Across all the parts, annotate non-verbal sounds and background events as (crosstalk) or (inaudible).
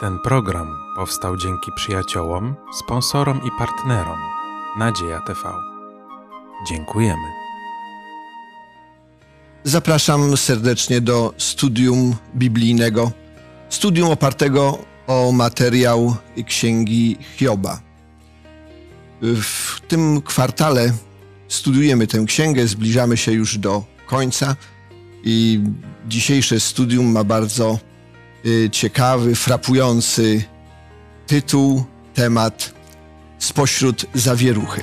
Ten program powstał dzięki przyjaciołom, sponsorom i partnerom Nadzieja TV. Dziękujemy. Zapraszam serdecznie do studium biblijnego, studium opartego o materiał Księgi Hioba. W tym kwartale studiujemy tę księgę, zbliżamy się już do końca i dzisiejsze studium ma bardzo Y, ciekawy, frapujący tytuł, temat spośród zawieruchy.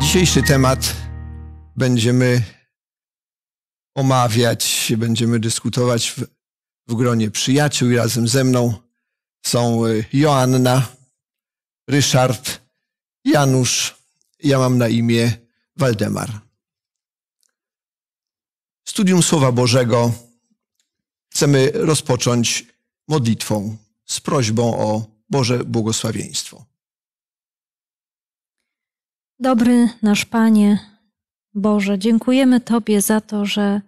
Dzisiejszy temat będziemy omawiać, będziemy dyskutować w, w gronie przyjaciół i razem ze mną są y, Joanna, Ryszard, Janusz, ja mam na imię Waldemar. Studium Słowa Bożego chcemy rozpocząć modlitwą z prośbą o Boże błogosławieństwo. Dobry nasz Panie Boże, dziękujemy Tobie za to, że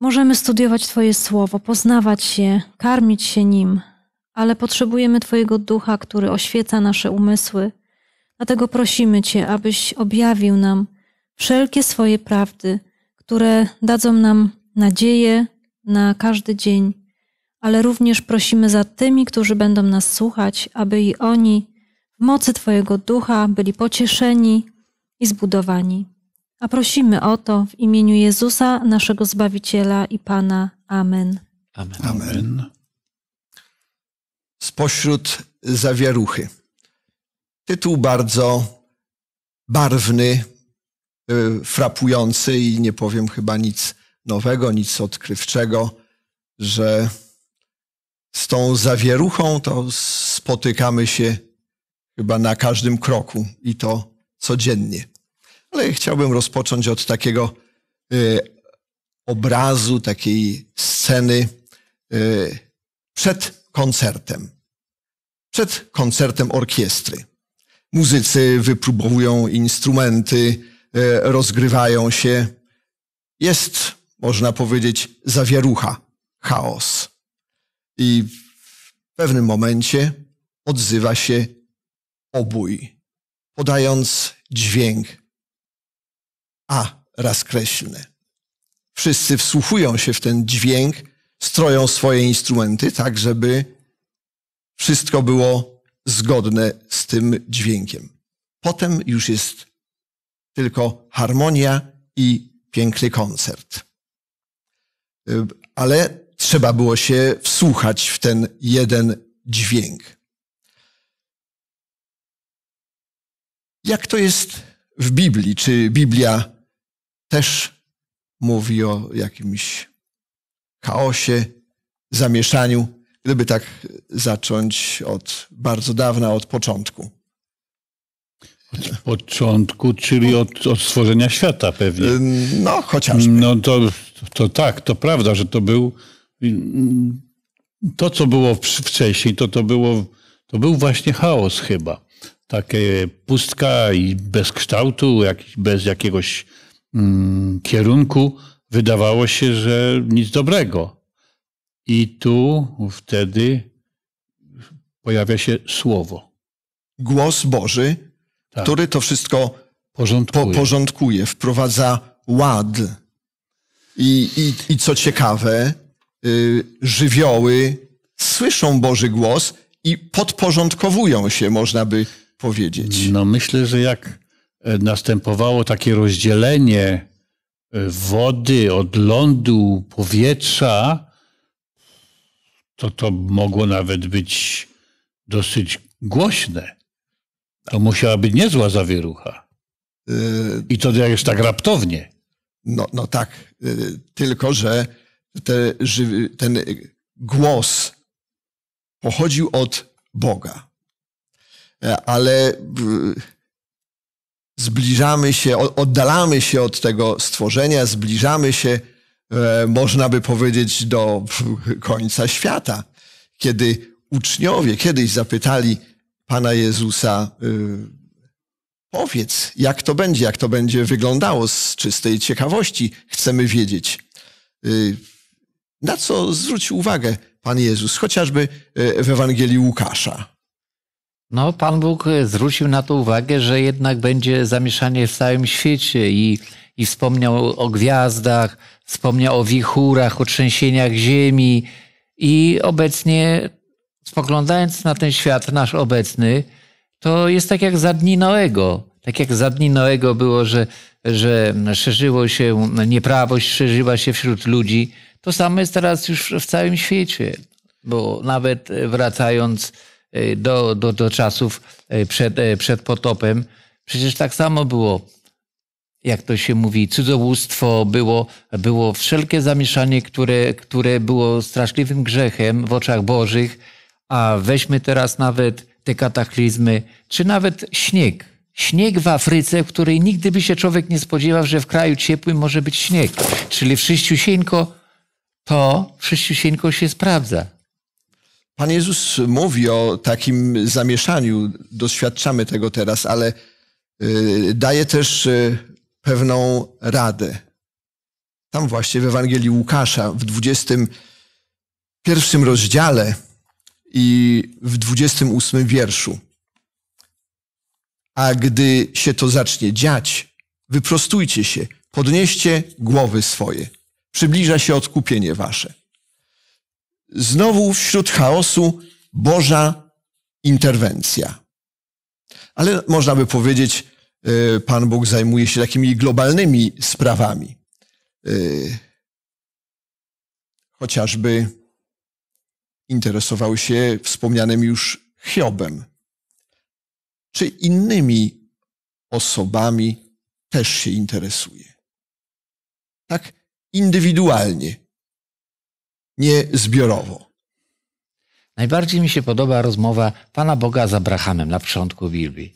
możemy studiować Twoje słowo, poznawać je, karmić się nim, ale potrzebujemy Twojego ducha, który oświeca nasze umysły Dlatego prosimy Cię, abyś objawił nam wszelkie swoje prawdy, które dadzą nam nadzieję na każdy dzień, ale również prosimy za tymi, którzy będą nas słuchać, aby i oni w mocy Twojego ducha byli pocieszeni i zbudowani. A prosimy o to w imieniu Jezusa, naszego Zbawiciela i Pana. Amen. Amen. Amen. Spośród zawieruchy. Tytuł bardzo barwny, y, frapujący i nie powiem chyba nic nowego, nic odkrywczego, że z tą zawieruchą to spotykamy się chyba na każdym kroku i to codziennie. Ale chciałbym rozpocząć od takiego y, obrazu, takiej sceny y, przed koncertem. Przed koncertem orkiestry muzycy wypróbowują instrumenty, e, rozgrywają się. Jest, można powiedzieć, zawierucha, chaos. I w pewnym momencie odzywa się obój, podając dźwięk A raz kreślny. Wszyscy wsłuchują się w ten dźwięk, stroją swoje instrumenty tak, żeby wszystko było zgodne z tym dźwiękiem. Potem już jest tylko harmonia i piękny koncert. Ale trzeba było się wsłuchać w ten jeden dźwięk. Jak to jest w Biblii? Czy Biblia też mówi o jakimś chaosie, zamieszaniu? gdyby tak zacząć od bardzo dawna, od początku. Od początku, czyli od, od stworzenia świata pewnie. No, chociażby. No to, to tak, to prawda, że to był. To, co było wcześniej, to, to, było, to był właśnie chaos chyba. Takie pustka i bez kształtu, jak, bez jakiegoś mm, kierunku. Wydawało się, że nic dobrego. I tu wtedy pojawia się słowo. Głos Boży, tak. który to wszystko porządkuje. Po, porządkuje, wprowadza ład. I, i, i co ciekawe, y, żywioły słyszą Boży głos i podporządkowują się, można by powiedzieć. No myślę, że jak e, następowało takie rozdzielenie e, wody od lądu, powietrza, to to mogło nawet być dosyć głośne. To musiała być niezła zawierucha. Y, I to jest tak raptownie. No, no tak, y, tylko że te, ten głos pochodził od Boga. E, ale y, zbliżamy się, oddalamy się od tego stworzenia, zbliżamy się E, można by powiedzieć, do (laughs) końca świata, kiedy uczniowie kiedyś zapytali Pana Jezusa, e, powiedz, jak to będzie, jak to będzie wyglądało z czystej ciekawości, chcemy wiedzieć. E, na co zwrócił uwagę Pan Jezus, chociażby w Ewangelii Łukasza? No, Pan Bóg zwrócił na to uwagę, że jednak będzie zamieszanie w całym świecie i, i wspomniał o gwiazdach, Wspomniał o wichurach, o trzęsieniach ziemi i obecnie, spoglądając na ten świat nasz obecny, to jest tak jak za dni Noego. Tak jak za dni Noego było, że, że szerzyło się nieprawość, szerzyła się wśród ludzi. To samo jest teraz już w całym świecie. Bo nawet wracając e, do, do, do czasów e, przed, e, przed potopem, przecież tak samo było jak to się mówi, cudzołóstwo, było, było wszelkie zamieszanie, które, które było straszliwym grzechem w oczach Bożych, a weźmy teraz nawet te kataklizmy, czy nawet śnieg. Śnieg w Afryce, w której nigdy by się człowiek nie spodziewał, że w kraju ciepłym może być śnieg. Czyli wszyściusieńko to wszyściusieńko się sprawdza. Pan Jezus mówi o takim zamieszaniu, doświadczamy tego teraz, ale y, daje też y, pewną radę. Tam właśnie w Ewangelii Łukasza w 21 rozdziale i w 28 wierszu. A gdy się to zacznie dziać, wyprostujcie się, podnieście głowy swoje. Przybliża się odkupienie wasze. Znowu wśród chaosu Boża interwencja. Ale można by powiedzieć, Y, Pan Bóg zajmuje się takimi globalnymi sprawami. Y, chociażby interesował się wspomnianym już Hiobem, czy innymi osobami też się interesuje. Tak indywidualnie, nie zbiorowo. Najbardziej mi się podoba rozmowa Pana Boga z Abrahamem na początku Biblii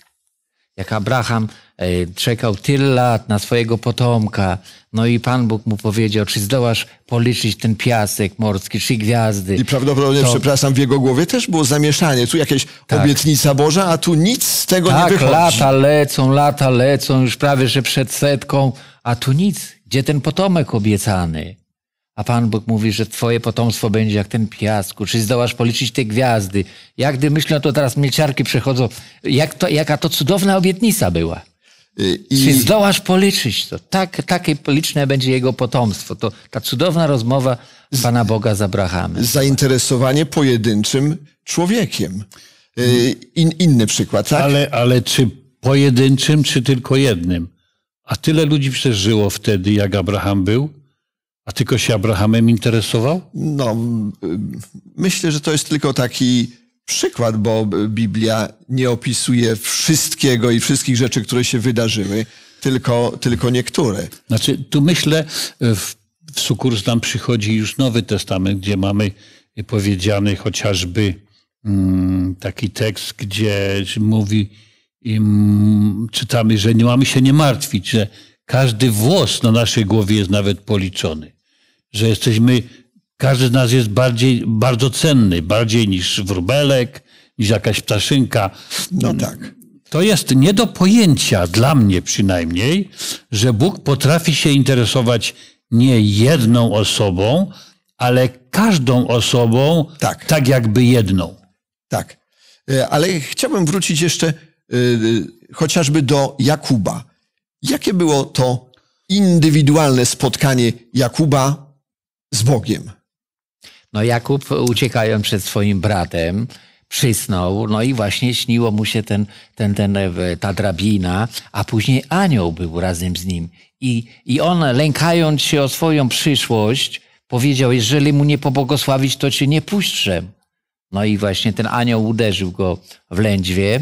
jak Abraham e, czekał tyle lat na swojego potomka, no i Pan Bóg mu powiedział, czy zdołasz policzyć ten piasek morski, czy gwiazdy. I prawdopodobnie, to... przepraszam, w jego głowie też było zamieszanie. Tu jakieś tak. obietnica Boża, a tu nic z tego tak, nie wychodzi. Tak, lata lecą, lata lecą, już prawie, że przed setką, a tu nic. Gdzie ten potomek obiecany? A Pan Bóg mówi, że Twoje potomstwo będzie jak ten piasku. Czy zdołasz policzyć te gwiazdy? Jak gdy myślę, to teraz mieciarki przechodzą. Jak to, jaka to cudowna obietnica była. Y, I... Czy zdołasz policzyć to? Tak, takie liczne będzie jego potomstwo. To ta cudowna rozmowa Pana Boga z Abrahamem. Zainteresowanie pojedynczym człowiekiem. Y, in, inny przykład, tak? Ale, ale czy pojedynczym, czy tylko jednym? A tyle ludzi przeżyło wtedy, jak Abraham był? A tylko się Abrahamem interesował? No, myślę, że to jest tylko taki przykład, bo Biblia nie opisuje wszystkiego i wszystkich rzeczy, które się wydarzyły, tylko, tylko niektóre. Znaczy, tu myślę, w, w sukurs nam przychodzi już Nowy Testament, gdzie mamy powiedziany chociażby mm, taki tekst, gdzie mówi, im, czytamy, że nie mamy się nie martwić, że każdy włos na naszej głowie jest nawet policzony że jesteśmy, każdy z nas jest bardziej, bardzo cenny, bardziej niż wróbelek, niż jakaś ptaszynka. No tak. To jest nie do pojęcia, dla mnie przynajmniej, że Bóg potrafi się interesować nie jedną osobą, ale każdą osobą tak, tak jakby jedną. Tak. E, ale chciałbym wrócić jeszcze e, e, chociażby do Jakuba. Jakie było to indywidualne spotkanie Jakuba z Bogiem. No Jakub, uciekając przed swoim bratem, przysnął, no i właśnie śniło mu się ten, ten, ten, e, ta drabina, a później anioł był razem z nim. I, I on, lękając się o swoją przyszłość, powiedział, jeżeli mu nie pobłogosławić, to cię nie puszczę. No i właśnie ten anioł uderzył go w lędźwie,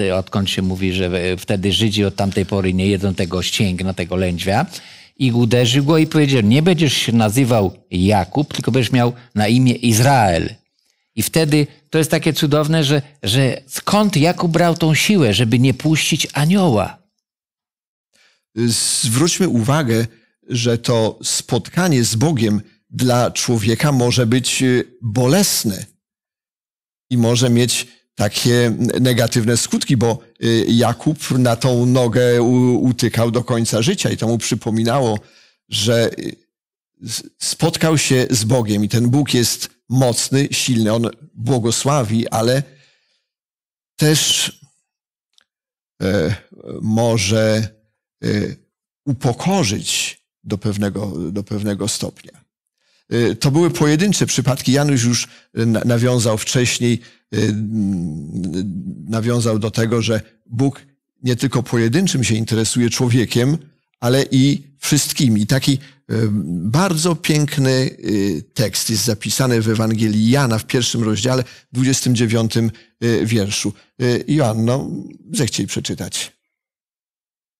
e, odkąd się mówi, że e, wtedy Żydzi od tamtej pory nie jedzą tego ścięgna, tego lędźwia i uderzył go i powiedział, nie będziesz się nazywał Jakub, tylko będziesz miał na imię Izrael. I wtedy to jest takie cudowne, że, że skąd Jakub brał tą siłę, żeby nie puścić anioła? Zwróćmy uwagę, że to spotkanie z Bogiem dla człowieka może być y, bolesne i może mieć takie negatywne skutki, bo y, Jakub na tą nogę utykał do końca życia i to mu przypominało, że y, spotkał się z Bogiem i ten Bóg jest mocny, silny, on błogosławi, ale też e, może e, upokorzyć do pewnego, do pewnego stopnia. Y, to były pojedyncze przypadki. Janusz już y, nawiązał wcześniej, y, nawiązał do tego, że Bóg nie tylko pojedynczym się interesuje człowiekiem, ale i wszystkimi. Taki bardzo piękny tekst jest zapisany w Ewangelii Jana w pierwszym rozdziale, 29 wierszu. Joanno, zechciej przeczytać.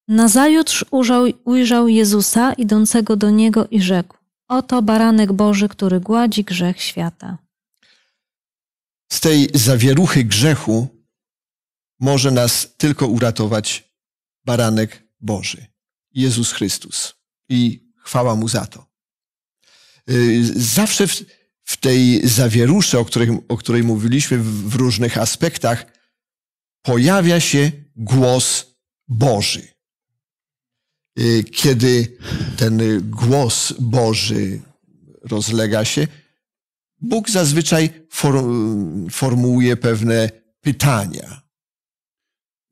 Nazajutrz ujrzał Jezusa idącego do niego i rzekł: Oto baranek Boży, który gładzi grzech świata. Z tej zawieruchy grzechu może nas tylko uratować baranek Boży, Jezus Chrystus. I chwała mu za to. Y, zawsze w, w tej zawierusze, o której, o której mówiliśmy w, w różnych aspektach, pojawia się głos Boży. Y, kiedy ten głos Boży rozlega się, Bóg zazwyczaj formułuje pewne pytania.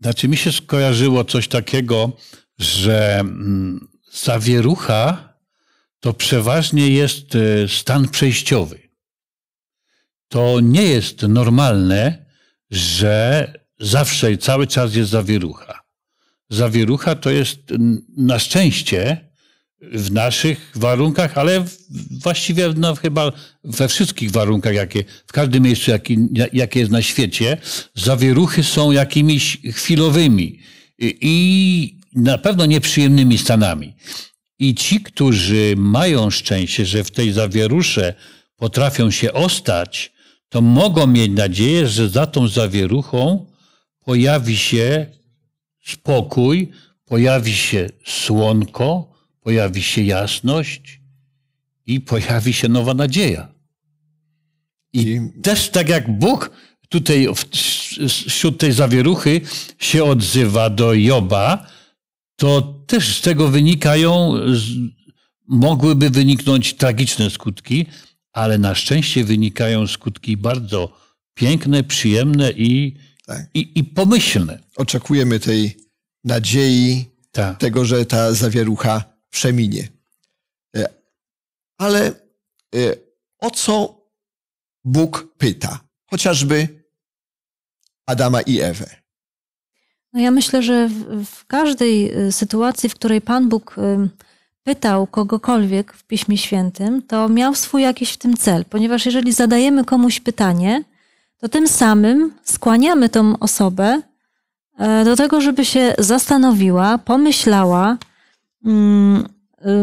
Znaczy, mi się skojarzyło coś takiego, że mm, zawierucha to przeważnie jest y, stan przejściowy. To nie jest normalne, że zawsze i cały czas jest zawierucha zawierucha to jest na szczęście w naszych warunkach, ale właściwie no, chyba we wszystkich warunkach, jakie w każdym miejscu, jaki, jakie jest na świecie, zawieruchy są jakimiś chwilowymi i na pewno nieprzyjemnymi stanami. I ci, którzy mają szczęście, że w tej zawierusze potrafią się ostać, to mogą mieć nadzieję, że za tą zawieruchą pojawi się spokój, pojawi się słonko, pojawi się jasność i pojawi się nowa nadzieja. I, I... też tak jak Bóg tutaj wśród tej zawieruchy się odzywa do Joba, to też z tego wynikają, mogłyby wyniknąć tragiczne skutki, ale na szczęście wynikają skutki bardzo piękne, przyjemne i tak. I, I pomyślne. Oczekujemy tej nadziei, tak. tego, że ta zawierucha przeminie. E, ale e, o co Bóg pyta? Chociażby Adama i Ewę. No ja myślę, że w, w każdej e, sytuacji, w której Pan Bóg pytał kogokolwiek w Piśmie Świętym, to miał swój jakiś w tym cel, ponieważ jeżeli zadajemy komuś pytanie, to tym samym skłaniamy tą osobę e, do tego, żeby się zastanowiła, pomyślała mm,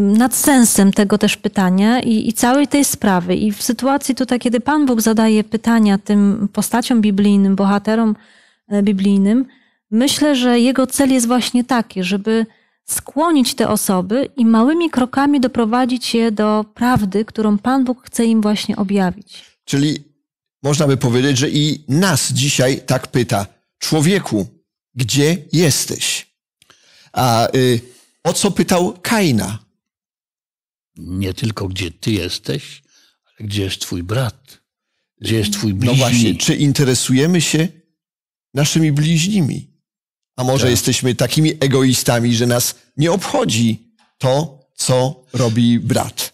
nad sensem tego też pytania i, i całej tej sprawy. I w sytuacji tutaj, kiedy Pan Bóg zadaje pytania tym postaciom biblijnym, bohaterom e, biblijnym, myślę, że jego cel jest właśnie taki, żeby skłonić te osoby i małymi krokami doprowadzić je do prawdy, którą Pan Bóg chce im właśnie objawić. Czyli można by powiedzieć, że i nas dzisiaj tak pyta. Człowieku, gdzie jesteś? A y, o co pytał Kaina? Nie tylko gdzie ty jesteś, ale gdzie jest twój brat? Gdzie jest twój bliźni? No właśnie, czy interesujemy się naszymi bliźnimi? A może tak. jesteśmy takimi egoistami, że nas nie obchodzi to, co robi brat?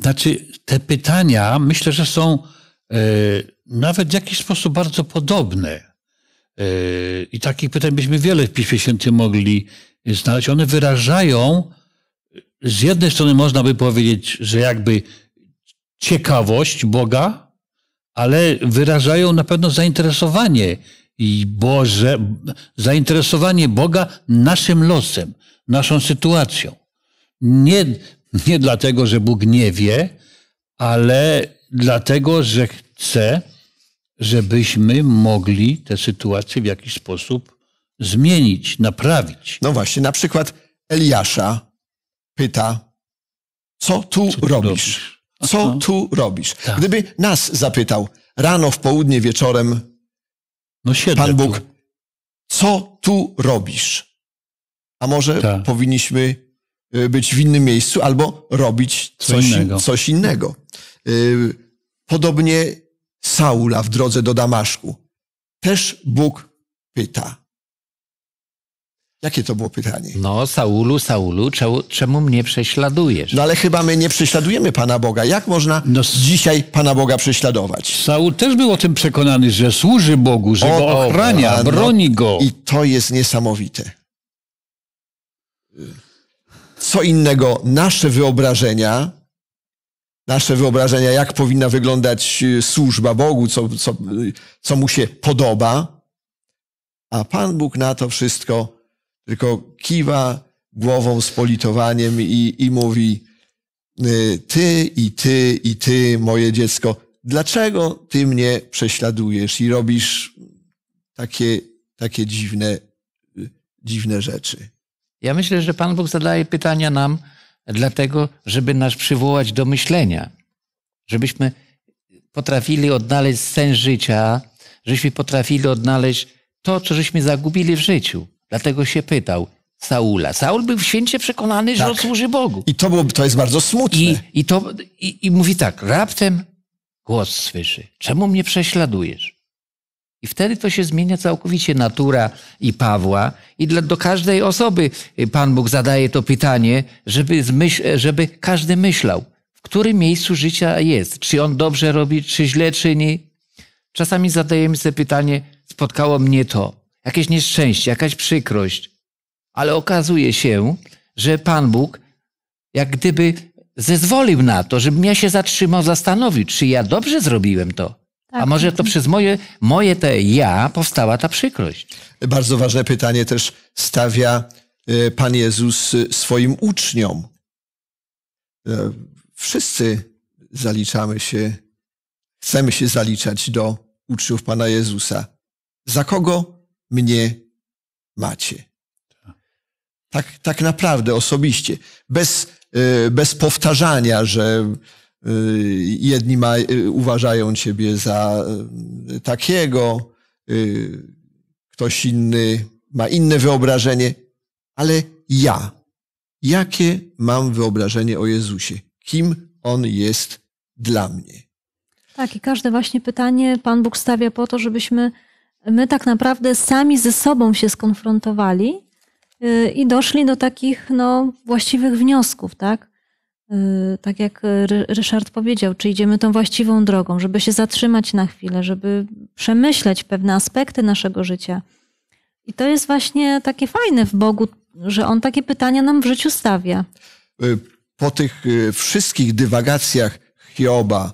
Znaczy, te pytania myślę, że są e, nawet w jakiś sposób bardzo podobne. E, I takich pytań byśmy wiele w Piśmie Świętym mogli znaleźć. One wyrażają, z jednej strony można by powiedzieć, że jakby ciekawość Boga, ale wyrażają na pewno zainteresowanie i Boże, zainteresowanie Boga naszym losem, naszą sytuacją. Nie, nie dlatego, że Bóg nie wie, ale dlatego, że chce, żebyśmy mogli tę sytuację w jakiś sposób zmienić, naprawić. No właśnie, na przykład Eliasza pyta, co tu, co robisz? Co tu robisz? Tak. Gdyby nas zapytał rano, w południe, wieczorem, no Pan Bóg, tu. co tu robisz? A może tak. powinniśmy y, być w innym miejscu albo robić coś, coś innego. Coś innego. Y, podobnie Saula w drodze do Damaszku. Też Bóg pyta. Jakie to było pytanie? No, Saulu, Saulu, czemu, czemu mnie prześladujesz? No ale chyba my nie prześladujemy Pana Boga. Jak można no, dzisiaj Pana Boga prześladować? Saul też był o tym przekonany, że służy Bogu, że o, go ochrania, o, no broni go. I to jest niesamowite. Co innego nasze wyobrażenia nasze wyobrażenia, jak powinna wyglądać y, służba Bogu, co, co, co mu się podoba. A Pan Bóg na to wszystko tylko kiwa głową z politowaniem i, i mówi: y, Ty i ty i ty, moje dziecko, dlaczego ty mnie prześladujesz i robisz takie, takie dziwne, y, dziwne rzeczy? Ja myślę, że Pan Bóg zadaje pytania nam, dlatego, żeby nas przywołać do myślenia, żebyśmy potrafili odnaleźć sens życia, żeśmy potrafili odnaleźć to, co żeśmy zagubili w życiu. Dlatego się pytał Saula. Saul był święcie przekonany, tak. że odsłuży Bogu. I to, było, to jest bardzo smutne. I, i, to, i, I mówi tak, raptem głos słyszy. Czemu mnie prześladujesz? I wtedy to się zmienia całkowicie natura i Pawła. I dla, do każdej osoby y, Pan Bóg zadaje to pytanie, żeby, zmyśl, e, żeby każdy myślał, w którym miejscu życia jest. Czy on dobrze robi, czy źle czyni. Czasami zadajemy sobie pytanie, spotkało mnie to, jakieś nieszczęście, jakaś przykrość. Ale okazuje się, że Pan Bóg jak gdyby zezwolił na to, żebym ja się zatrzymał, zastanowił, czy ja dobrze zrobiłem to tak. A może to przez moje, moje te ja powstała ta przykrość? Bardzo ważne pytanie też stawia e, Pan Jezus e, swoim uczniom. E, wszyscy zaliczamy się, chcemy się zaliczać do uczniów Pana Jezusa. Za kogo mnie macie? Tak, tak naprawdę, osobiście. Bez, bez powtarzania, że Y, jedni ma, y, uważają ciebie za y, takiego, ktoś inny ma inne wyobrażenie, ale ja, jakie mam wyobrażenie o Jezusie? Kim On jest dla mnie? Tak, i każde właśnie pytanie Pan Bóg stawia po to, żebyśmy my tak naprawdę sami ze sobą się skonfrontowali i doszli do takich no, właściwych wniosków, tak? Y, tak jak y, Ryszard powiedział, czy idziemy tą właściwą drogą, żeby się zatrzymać na chwilę, żeby przemyśleć pewne aspekty naszego życia. I to jest właśnie takie fajne w Bogu, że On takie pytania nam w życiu stawia. Y, po tych wszystkich dywagacjach Hioba,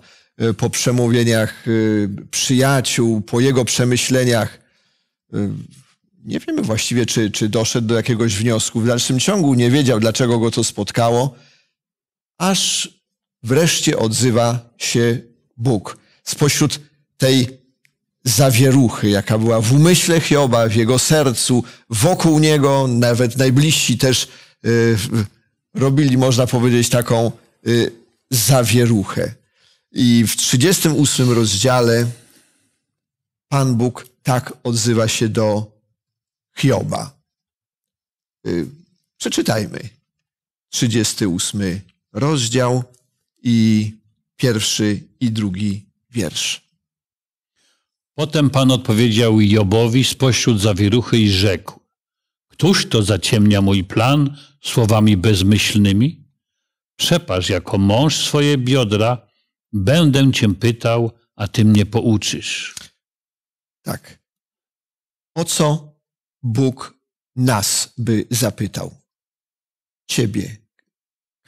po przemówieniach przyjaciół, po jego przemyśleniach, nie wiemy właściwie, czy, czy doszedł do jakiegoś wniosku. W dalszym ciągu nie wiedział, dlaczego go to spotkało aż wreszcie odzywa się Bóg. Spośród tej zawieruchy, jaka była w umyśle Hioba, w jego sercu, wokół niego, nawet najbliżsi też y, robili, można powiedzieć, taką y, zawieruchę. I w 38 rozdziale Pan Bóg tak odzywa się do Hioba. Y, przeczytajmy. 38 rozdział i pierwszy i drugi wiersz. Potem Pan odpowiedział Jobowi spośród zawieruchy i rzekł: Któż to zaciemnia mój plan słowami bezmyślnymi? Przepasz jako mąż swoje biodra, będę cię pytał, a ty mnie pouczysz. Tak. O co Bóg nas by zapytał? Ciebie,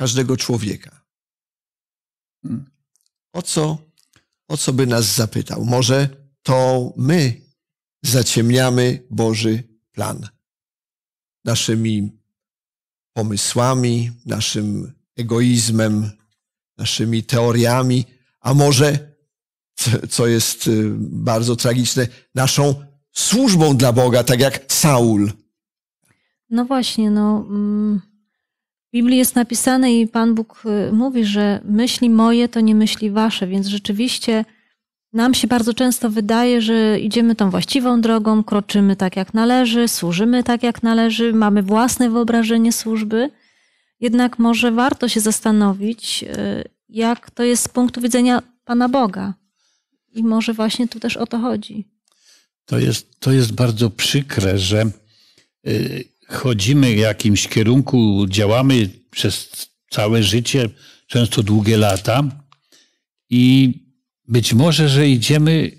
każdego człowieka. Hmm. O co, o co by nas zapytał? Może to my zaciemniamy Boży plan naszymi pomysłami, naszym egoizmem, naszymi teoriami, a może, co jest y, bardzo tragiczne, naszą służbą dla Boga, tak jak Saul. No właśnie, no. Mm w Biblii jest napisane i Pan Bóg y, mówi, że myśli moje to nie myśli wasze, więc rzeczywiście nam się bardzo często wydaje, że idziemy tą właściwą drogą, kroczymy tak jak należy, służymy tak jak należy, mamy własne wyobrażenie służby. Jednak może warto się zastanowić, y, jak to jest z punktu widzenia Pana Boga. I może właśnie tu też o to chodzi. To jest, to jest bardzo przykre, że y, chodzimy w jakimś kierunku, działamy przez całe życie, często długie lata i być może, że idziemy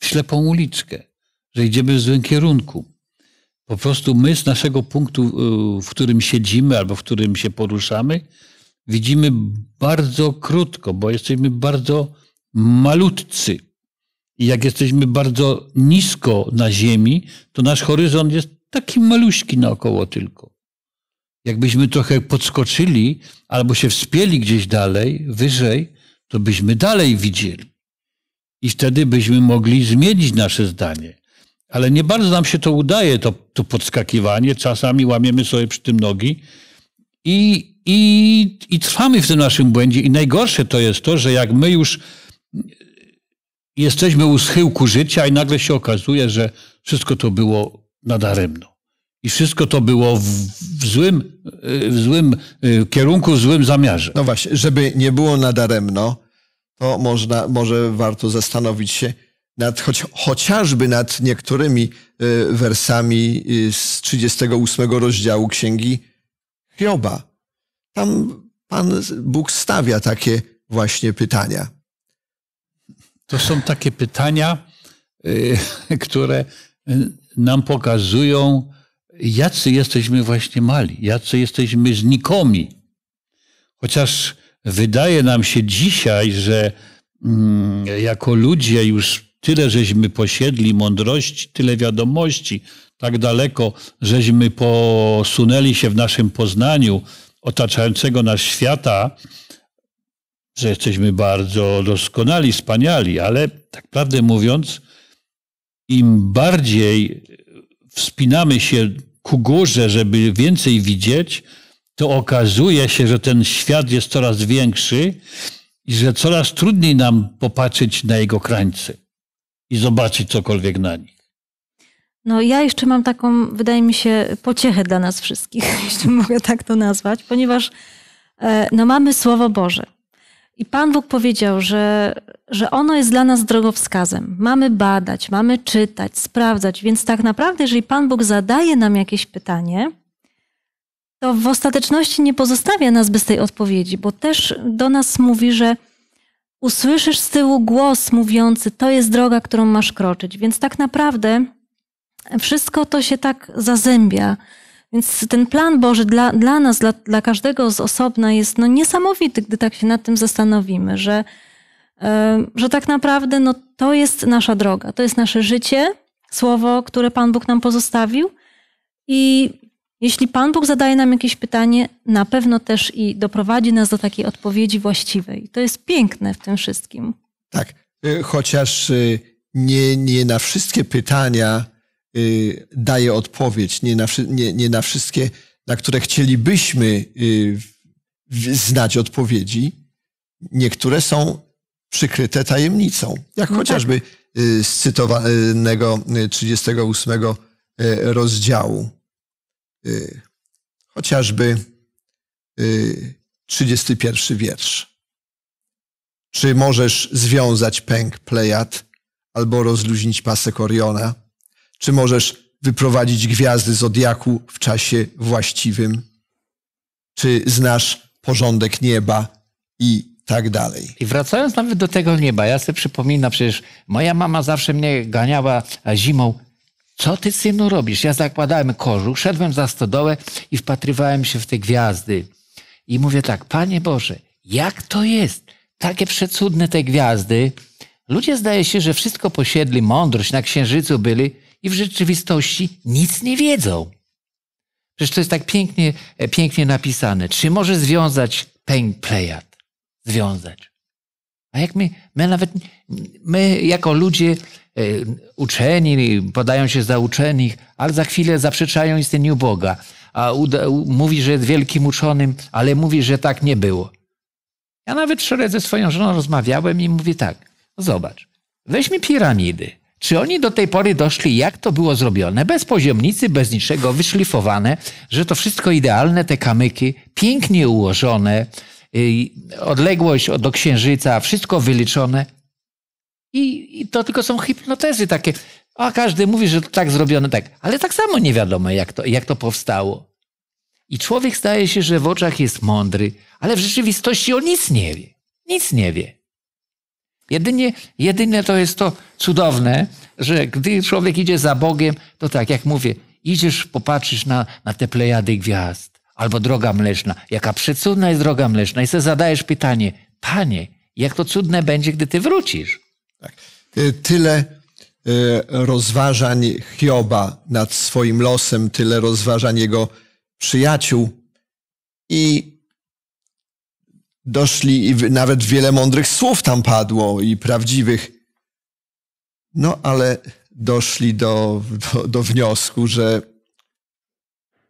w ślepą uliczkę, że idziemy w złym kierunku. Po prostu my z naszego punktu, y, w którym siedzimy albo w którym się poruszamy, widzimy bardzo krótko, bo jesteśmy bardzo malutcy. I jak jesteśmy bardzo nisko na Ziemi, to nasz horyzont jest taki maluśki naokoło tylko. Jakbyśmy trochę podskoczyli albo się wspięli gdzieś dalej, wyżej, to byśmy dalej widzieli. I wtedy byśmy mogli zmienić nasze zdanie. Ale nie bardzo nam się to udaje, to, to podskakiwanie. Czasami łamiemy sobie przy tym nogi i, i, i trwamy w tym naszym błędzie. I najgorsze to jest to, że jak my już jesteśmy u schyłku życia i nagle się okazuje, że wszystko to było nadaremno I wszystko to było w, w, złym, w złym y, kierunku, w złym zamiarze. No właśnie, żeby nie było nadaremno, to można, może warto zastanowić się nad, choć, chociażby nad niektórymi y, wersami y, z 38 rozdziału Księgi Hioba. Tam Pan Bóg stawia takie właśnie pytania. To są takie pytania, (laughs) które nam pokazują, jacy jesteśmy właśnie mali, jacy jesteśmy znikomi. Chociaż wydaje nam się dzisiaj, że mm, jako ludzie już tyle żeśmy posiedli mądrości, tyle wiadomości, tak daleko żeśmy posunęli się w naszym poznaniu otaczającego nas świata, że jesteśmy bardzo doskonali, wspaniali, ale tak prawdę mówiąc, im bardziej wspinamy się ku górze, żeby więcej widzieć, to okazuje się, że ten świat jest coraz większy i że coraz trudniej nam popatrzeć na jego krańce i zobaczyć cokolwiek na nich. No ja jeszcze mam taką, wydaje mi się, pociechę dla nas wszystkich, (laughs) jeśli mogę tak to nazwać, ponieważ e, no, mamy Słowo Boże. I Pan Bóg powiedział, że, że ono jest dla nas drogowskazem. Mamy badać, mamy czytać, sprawdzać. Więc tak naprawdę, jeżeli Pan Bóg zadaje nam jakieś pytanie, to w ostateczności nie pozostawia nas bez tej odpowiedzi, bo też do nas mówi, że usłyszysz z tyłu głos mówiący: To jest droga, którą masz kroczyć. Więc tak naprawdę wszystko to się tak zazębia. Więc ten plan Boży dla, dla nas, dla, dla każdego z osobna jest no, niesamowity, gdy tak się nad tym zastanowimy, że, że tak naprawdę no, to jest nasza droga, to jest nasze życie, słowo, które Pan Bóg nam pozostawił. I jeśli Pan Bóg zadaje nam jakieś pytanie, na pewno też i doprowadzi nas do takiej odpowiedzi właściwej. To jest piękne w tym wszystkim. Tak, y, chociaż y, nie, nie na wszystkie pytania Y, daje odpowiedź, nie na, nie, nie na wszystkie, na które chcielibyśmy y, znać odpowiedzi. Niektóre są przykryte tajemnicą, jak no tak. chociażby tak. z cytowanego 38 rozdziału. Y, chociażby 31 wiersz. Czy możesz związać pęk Plejad albo rozluźnić pasek Oriona? Czy możesz wyprowadzić gwiazdy zodiaku w czasie właściwym? Czy znasz porządek nieba i tak dalej? I wracając nawet do tego nieba, ja sobie przypominam, przecież moja mama zawsze mnie ganiała zimą. Co ty, synu, robisz? Ja zakładałem kożuch, szedłem za stodołę i wpatrywałem się w te gwiazdy. I mówię tak, Panie Boże, jak to jest? Takie przecudne te gwiazdy. Ludzie zdaje się, że wszystko posiedli, mądrość, na księżycu byli, i w rzeczywistości nic nie wiedzą. Przecież to jest tak pięknie, e, pięknie napisane. Czy może związać peń plejad? Związać. A jak my, my nawet, my jako ludzie e, uczeni, podają się za uczenich, ale za chwilę zaprzeczają istnieniu Boga. A uda, mówi, że jest wielkim uczonym, ale mówi, że tak nie było. Ja nawet wczoraj ze swoją żoną rozmawiałem i mówię tak, no zobacz, weźmy piramidy. Czy oni do tej pory doszli, jak to było zrobione? Bez poziomnicy, bez niczego, wyszlifowane, że to wszystko idealne, te kamyki, pięknie ułożone, yy, odległość do księżyca, wszystko wyliczone. I, I, to tylko są hipnotezy takie. A każdy mówi, że to tak zrobione, tak. Ale tak samo nie wiadomo, jak to, jak to powstało. I człowiek staje się, że w oczach jest mądry, ale w rzeczywistości on nic nie wie. Nic nie wie. Jedynie, jedynie to jest to cudowne, że gdy człowiek idzie za Bogiem, to tak jak mówię, idziesz, popatrzysz na, na te plejady gwiazd albo droga mleczna. Jaka przecudna jest droga mleczna. I sobie zadajesz pytanie, panie, jak to cudne będzie, gdy ty wrócisz. Tak. Tyle e, rozważań Hioba nad swoim losem, tyle rozważań jego przyjaciół i doszli i nawet wiele mądrych słów tam padło i prawdziwych. No ale doszli do, do, do wniosku, że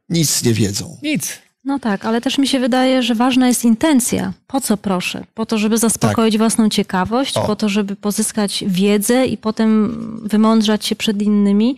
nic nie wiedzą. Nic. No tak, ale też mi się wydaje, że ważna jest intencja. Po co proszę? Po to, żeby zaspokoić tak. własną ciekawość, o. po to, żeby pozyskać wiedzę i potem wymądrzać się przed innymi.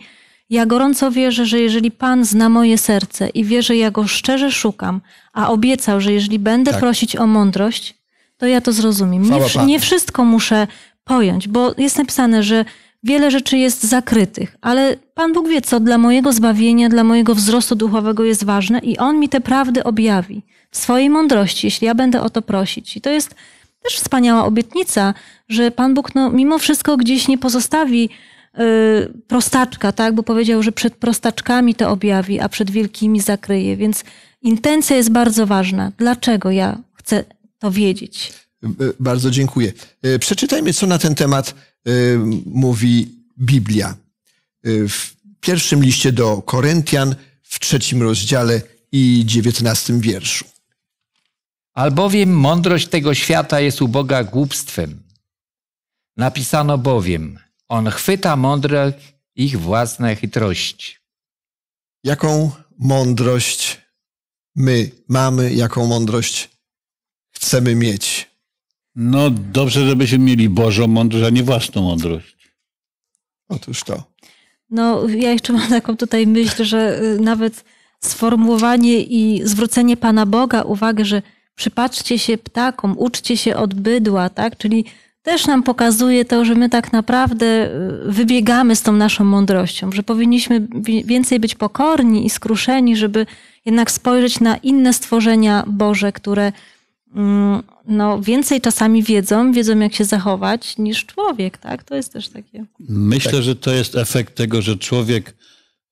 Ja gorąco wierzę, że jeżeli Pan zna moje serce i wie, że ja go szczerze szukam, a obiecał, że jeżeli będę tak. prosić o mądrość, to ja to zrozumiem. Nie, nie wszystko muszę pojąć, bo jest napisane, że wiele rzeczy jest zakrytych, ale Pan Bóg wie, co dla mojego zbawienia, dla mojego wzrostu duchowego jest ważne i On mi te prawdy objawi w swojej mądrości, jeśli ja będę o to prosić. I to jest też wspaniała obietnica, że Pan Bóg no, mimo wszystko gdzieś nie pozostawi Y, prostaczka, tak? Bo powiedział, że przed prostaczkami to objawi, a przed wielkimi zakryje. Więc intencja jest bardzo ważna. Dlaczego ja chcę to wiedzieć? Y, y, bardzo dziękuję. Przeczytajmy, co na ten temat mówi Biblia. W pierwszym liście do Koryntian, w trzecim rozdziale i dziewiętnastym wierszu. Albowiem mądrość tego świata jest u Boga głupstwem. Napisano bowiem, on chwyta mądrych ich własne chytrości. Jaką mądrość my mamy, jaką mądrość chcemy mieć? No dobrze, żebyśmy mieli Bożą mądrość, a nie własną mądrość. Otóż to. No ja jeszcze mam taką tutaj myśl, że y, nawet sformułowanie i zwrócenie Pana Boga uwagę, że przypatrzcie się ptakom, uczcie się od bydła, tak? Czyli też nam pokazuje to, że my tak naprawdę y, wybiegamy z tą naszą mądrością, że powinniśmy więcej być pokorni i skruszeni, żeby jednak spojrzeć na inne stworzenia Boże, które mm, no, więcej czasami wiedzą, wiedzą jak się zachować niż człowiek, tak? To jest też takie. Myślę, że to jest efekt tego, że człowiek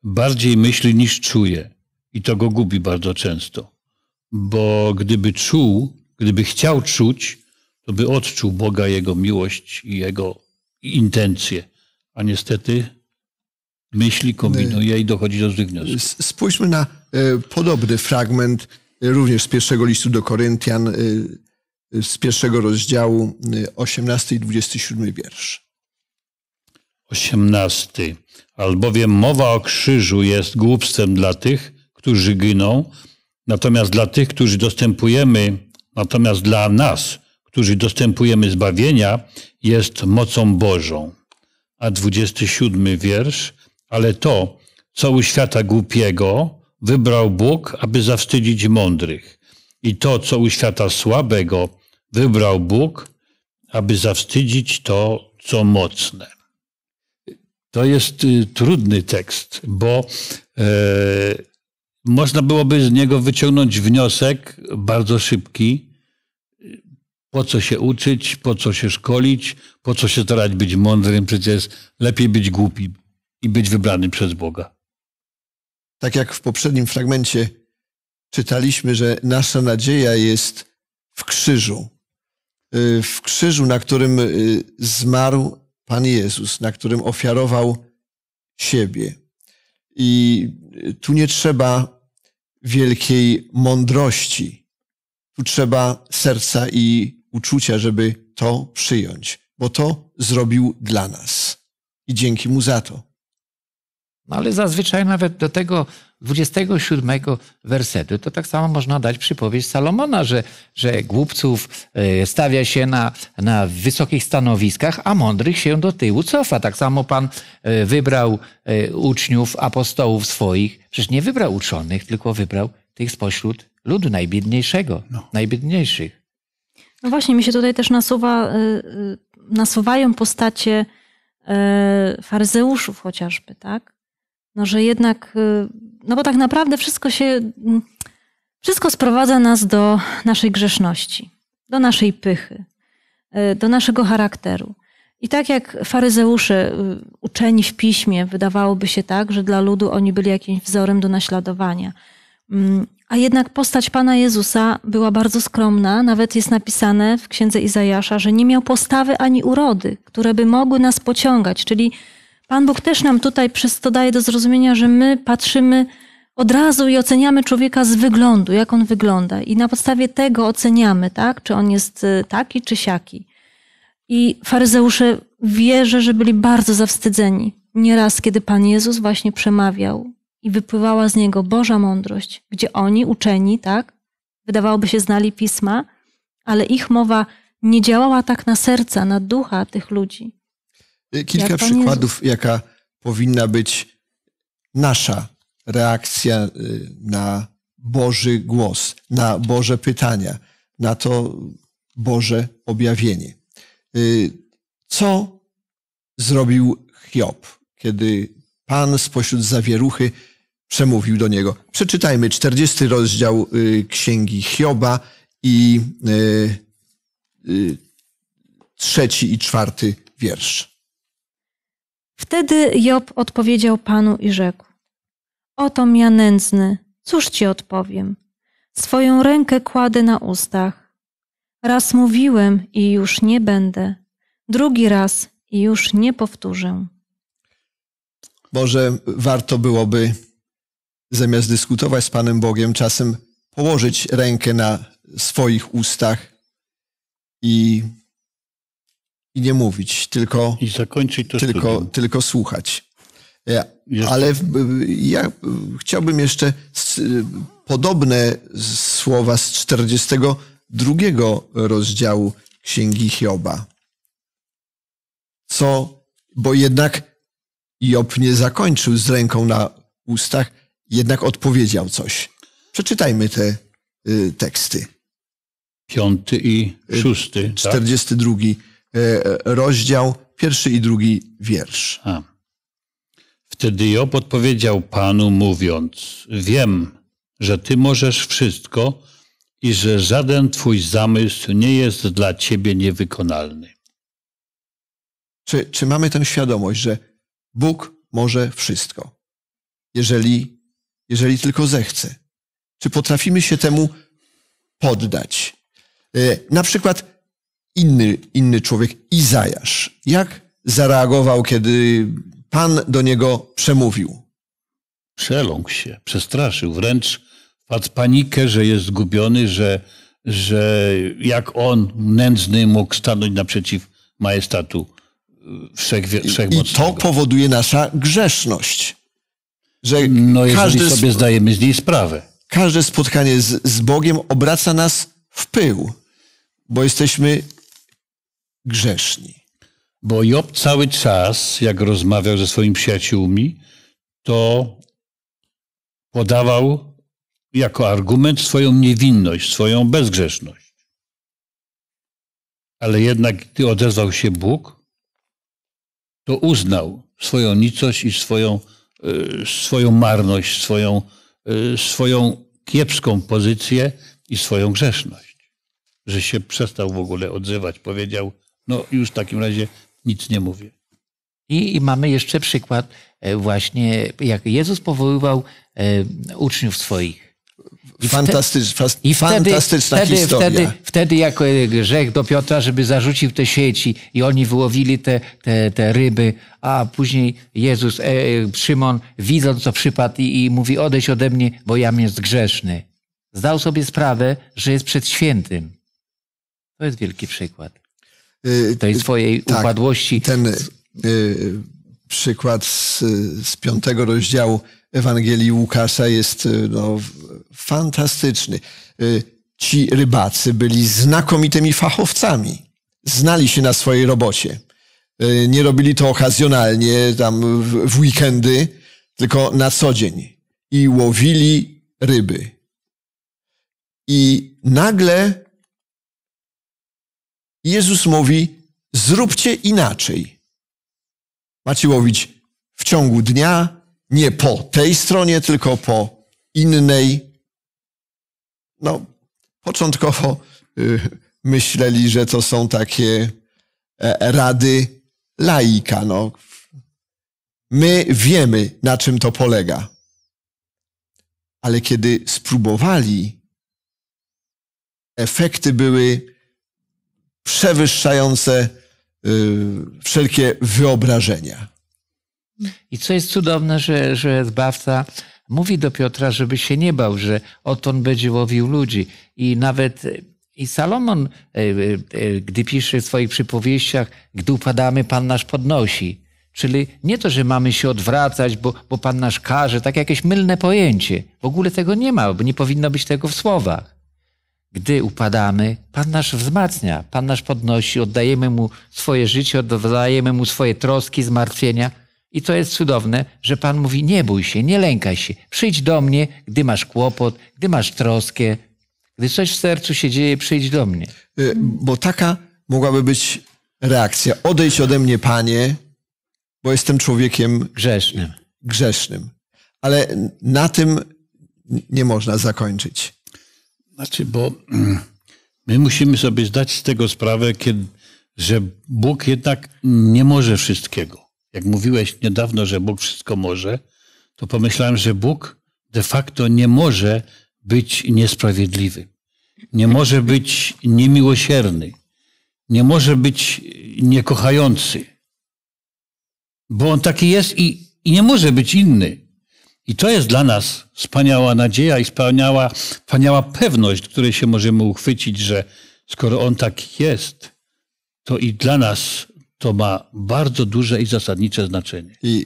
bardziej myśli niż czuje i to go gubi bardzo często. Bo gdyby czuł, gdyby chciał czuć, to by odczuł Boga, Jego miłość i Jego intencje. A niestety myśli, kombinuje i dochodzi do złych wniosków. Spójrzmy na e, podobny fragment e, również z pierwszego listu do Koryntian, e, z pierwszego rozdziału, 18 i 27 wiersz. 18. Albowiem mowa o krzyżu jest głupstwem dla tych, którzy giną, natomiast dla tych, którzy dostępujemy, natomiast dla nas, którzy dostępujemy zbawienia, jest mocą Bożą. A 27 wiersz, ale to, co u świata głupiego wybrał Bóg, aby zawstydzić mądrych. I to, co u świata słabego wybrał Bóg, aby zawstydzić to, co mocne. To jest y, trudny tekst, bo e, można byłoby z niego wyciągnąć wniosek bardzo szybki, po co się uczyć, po co się szkolić, po co się starać być mądrym? Przecież lepiej być głupim i być wybranym przez Boga. Tak jak w poprzednim fragmencie czytaliśmy, że nasza nadzieja jest w krzyżu. Y, w krzyżu, na którym y, zmarł Pan Jezus, na którym ofiarował siebie. I y, tu nie trzeba wielkiej mądrości. Tu trzeba serca i uczucia, żeby to przyjąć, bo to zrobił dla nas. I dzięki mu za to. No ale zazwyczaj nawet do tego 27 wersetu to tak samo można dać przypowieść Salomona, że, że głupców e, stawia się na, na wysokich stanowiskach, a mądrych się do tyłu cofa. Tak samo Pan e, wybrał e, uczniów, apostołów swoich. Przecież nie wybrał uczonych, tylko wybrał tych spośród ludu najbiedniejszego, no. najbiedniejszych. No właśnie, mi się tutaj też nasuwa, y, y, nasuwają postacie y, faryzeuszów chociażby, tak? No, że jednak, no bo tak naprawdę wszystko się, mm, wszystko sprowadza nas do naszej grzeszności, do naszej pychy, do naszego charakteru. I tak jak faryzeusze uczeni w piśmie, wydawałoby się tak, że dla ludu oni byli jakimś wzorem do naśladowania. Mm, a jednak postać Pana Jezusa była bardzo skromna, nawet jest napisane w księdze Izajasza, że nie miał postawy ani urody, które by mogły nas pociągać. Czyli Pan Bóg też nam tutaj przez to daje do zrozumienia, że my patrzymy od razu i oceniamy człowieka z wyglądu, jak on wygląda. I na podstawie tego oceniamy, tak? czy on jest y, taki czy siaki. I faryzeusze wierzę, że byli bardzo zawstydzeni nieraz, kiedy Pan Jezus właśnie przemawiał i wypływała z niego Boża mądrość, gdzie oni, uczeni, tak, wydawałoby się znali pisma, ale ich mowa nie działała tak na serca, na ducha tych ludzi. Y, kilka jak przykładów, Jezus. jaka powinna być nasza reakcja y, na Boży głos, na Boże pytania, na to Boże objawienie. Y, co zrobił Hiob, kiedy Pan spośród zawieruchy przemówił do niego. Przeczytajmy 40 rozdział y, Księgi Hioba i y, y, trzeci i czwarty wiersz. Wtedy Job odpowiedział Panu i rzekł: Oto ja nędzny, cóż ci odpowiem? Swoją rękę kładę na ustach. Raz mówiłem i już nie będę, drugi raz i już nie powtórzę. Może warto byłoby zamiast dyskutować z Panem Bogiem, czasem położyć rękę na swoich ustach i, i nie mówić, tylko, I zakończyć to tylko, tylko słuchać. E, ja, ale ja chciałbym jeszcze podobne słowa z 42 rozdziału Księgi Hioba. Co, bo jednak Job nie zakończył z ręką na ustach, jednak odpowiedział coś. Przeczytajmy te y, teksty. Piąty i y, szósty. Tak? Czterdziesty drugi e, e, rozdział, pierwszy i drugi wiersz. A. Wtedy Job odpowiedział Panu mówiąc, wiem, że Ty możesz wszystko i że żaden Twój zamysł nie jest dla Ciebie niewykonalny. Czy, czy mamy tę świadomość, że Bóg może wszystko? Jeżeli jeżeli tylko zechce. Czy potrafimy się temu poddać? E, na przykład inny, inny człowiek, Izajasz. Jak zareagował, kiedy Pan do niego przemówił? Przeląkł się, przestraszył, wręcz wpadł w panikę, że jest zgubiony, że, że jak on, nędzny, mógł stanąć naprzeciw majestatu wszechmocnego. I to powoduje nasza grzeszność. Że no każdy sobie zdajemy z niej sprawę. Każde spotkanie z, z Bogiem obraca nas w pył, bo jesteśmy grzeszni. Bo Job cały czas, jak rozmawiał ze swoimi przyjaciółmi, to podawał jako argument swoją niewinność, swoją bezgrzeszność. Ale jednak, gdy odezwał się Bóg, to uznał swoją nicość i swoją Y, swoją marność, swoją, y, swoją kiepską pozycję i swoją grzeszność. Że się przestał w ogóle odzywać. Powiedział, no już w takim razie nic nie mówię. I, i mamy jeszcze przykład e, właśnie, jak Jezus powoływał e, uczniów swoich i, fantastycz, i fantastyczna wtedy, historia. Wtedy, wtedy jako e, grzech do Piotra, żeby zarzucił te sieci i oni wyłowili te, te, te ryby, a później Jezus, e, Szymon, widząc co przypadł i, i mówi odejdź ode mnie, bo ja jest grzeszny. Zdał sobie sprawę, że jest przed świętym. To jest wielki przykład y, tej y, swojej tak, upadłości. Ten y, przykład z, z piątego rozdziału Ewangelii Łukasza jest y, no, fantastyczny. Y, ci rybacy byli znakomitymi fachowcami. Znali się na swojej robocie. Y, nie robili to okazjonalnie, tam w weekendy, tylko na co dzień. I łowili ryby. I nagle Jezus mówi: Zróbcie inaczej. Macie łowić w ciągu dnia, nie po tej stronie, tylko po innej. No, początkowo y, myśleli, że to są takie e, rady laika. No. My wiemy, na czym to polega. Ale kiedy spróbowali, efekty były przewyższające y, wszelkie wyobrażenia. I co jest cudowne, że, że zbawca mówi do Piotra, żeby się nie bał, że on będzie łowił ludzi. I nawet i Salomon, e, e, e, gdy pisze w swoich przypowieściach, gdy upadamy, Pan nasz podnosi. Czyli nie to, że mamy się odwracać, bo, bo Pan nasz każe, tak jakieś mylne pojęcie. W ogóle tego nie ma, bo nie powinno być tego w słowach. Gdy upadamy, Pan nasz wzmacnia, Pan nasz podnosi, oddajemy Mu swoje życie, oddajemy Mu swoje troski, zmartwienia. I to jest cudowne, że Pan mówi: Nie bój się, nie lękaj się. Przyjdź do mnie, gdy masz kłopot, gdy masz troskę, gdy coś w sercu się dzieje, przyjdź do mnie. Y, bo taka mogłaby być reakcja: Odejdź ode mnie, Panie, bo jestem człowiekiem grzesznym. grzesznym. Ale na tym nie można zakończyć. Znaczy, bo mm, my musimy sobie zdać z tego sprawę, kiedy, że Bóg jednak nie może wszystkiego jak mówiłeś niedawno, że Bóg wszystko może, to pomyślałem, że Bóg de facto nie może być niesprawiedliwy, nie może być niemiłosierny, nie może być niekochający, bo on taki jest i, i nie może być inny. I to jest dla nas wspaniała nadzieja i wspaniała, wspaniała pewność, której się możemy uchwycić, że skoro on taki jest, to i dla nas to ma bardzo duże i zasadnicze znaczenie. I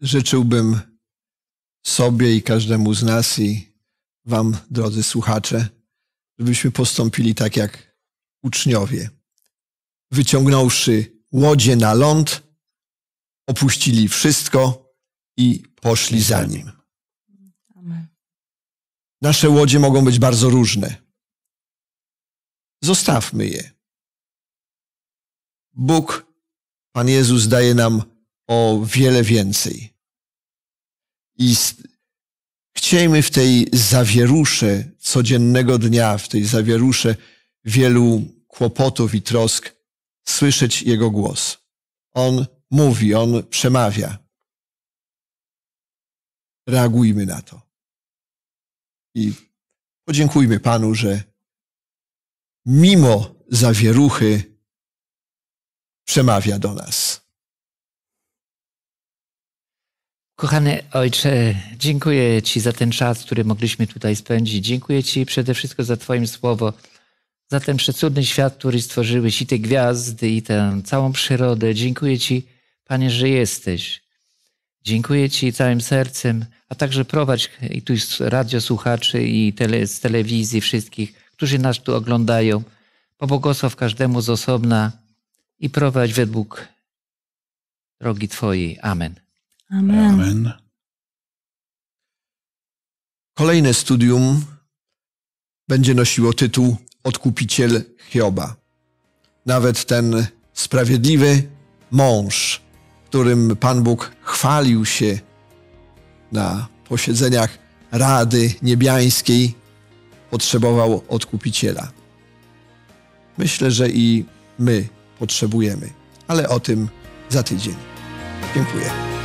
życzyłbym sobie i każdemu z nas i Wam, drodzy słuchacze, żebyśmy postąpili tak jak uczniowie. Wyciągnąwszy łodzie na ląd, opuścili wszystko i poszli za nim. Nasze łodzie mogą być bardzo różne. Zostawmy je. Bóg Pan Jezus daje nam o wiele więcej. I chciejmy w tej zawierusze codziennego dnia, w tej zawierusze wielu kłopotów i trosk słyszeć Jego głos. On mówi, On przemawia. Reagujmy na to. I podziękujmy Panu, że mimo zawieruchy przemawia do nas. Kochany ojcze, dziękuję Ci za ten czas, który mogliśmy tutaj spędzić. Dziękuję Ci przede wszystkim za Twoim słowo, za ten przecudny świat, który stworzyłeś i te gwiazdy, i tę całą przyrodę. Dziękuję Ci, Panie, że jesteś. Dziękuję Ci całym sercem, a także prowadź i tu radiosłuchaczy i tele, z telewizji wszystkich, którzy nas tu oglądają. Pobłogosław każdemu z osobna i prowadź według drogi Twojej. Amen. Amen. Amen. Kolejne studium będzie nosiło tytuł Odkupiciel Hioba. Nawet ten sprawiedliwy mąż, którym Pan Bóg chwalił się na posiedzeniach Rady Niebiańskiej, potrzebował odkupiciela. Myślę, że i my potrzebujemy. Ale o tym za tydzień. Dziękuję.